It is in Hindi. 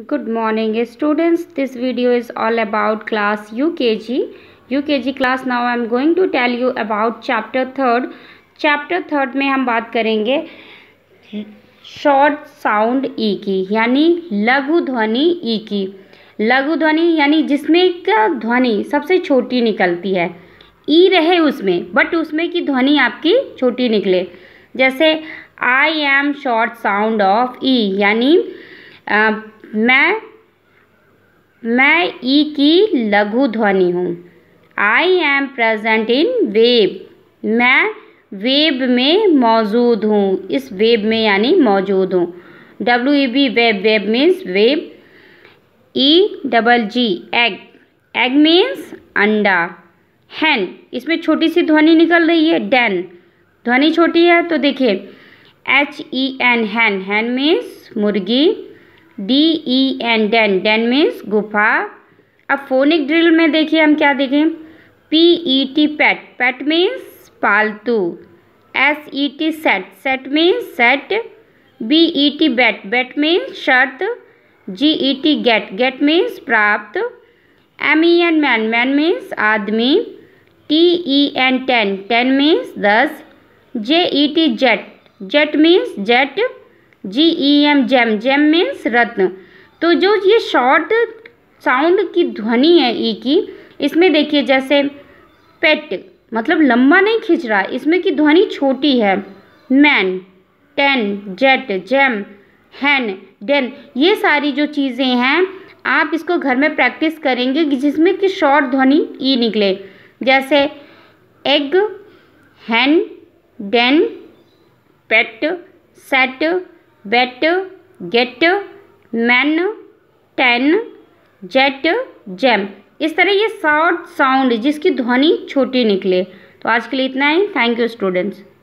good morning students this video is all about class U K G U K G class now I am going to tell you about chapter third chapter third में हम बात करेंगे शॉर्ट साउंड ई की यानी लघु ध्वनि ई e की लघु ध्वनि यानी जिसमें का ध्वनि सबसे छोटी निकलती है ई e रहे उसमें बट उसमें की ध्वनि आपकी छोटी निकले जैसे I am short sound of E यानी मैं मैं ई की लघु ध्वनि हूँ I am present in web मैं वेब में मौजूद हूँ इस वेब में यानी मौजूद हूँ W E B web web means web E double G egg egg means अंडा हैन इसमें छोटी सी ध्वनि निकल रही है डैन ध्वनि छोटी है तो देखिए H E N hen hen means मुर्गी D E N den den means गुफा अब फोनिक ड्रिल में देखिए हम क्या देखें P E T pet pet means पालतू S E T set set means set B E T bet bet means शर्त G E T get get means प्राप्त M E N men men means आदमी T E N ten ten means दस J E T jet jet means jet G E M gem gem means रत्न तो जो ये शॉर्ट साउंड की ध्वनि है ई e की इसमें देखिए जैसे पेट मतलब लंबा नहीं खींच रहा इसमें की ध्वनि छोटी है men ten jet gem hen den ये सारी जो चीज़ें हैं आप इसको घर में प्रैक्टिस करेंगे जिसमें कि शॉर्ट ध्वनि ई e निकले जैसे egg hen den pet set bet get men ten jet gem इस तरह ये शॉर्ट साउंड जिसकी ध्वनि छोटी निकले तो आज के लिए इतना ही थैंक यू स्टूडेंट्स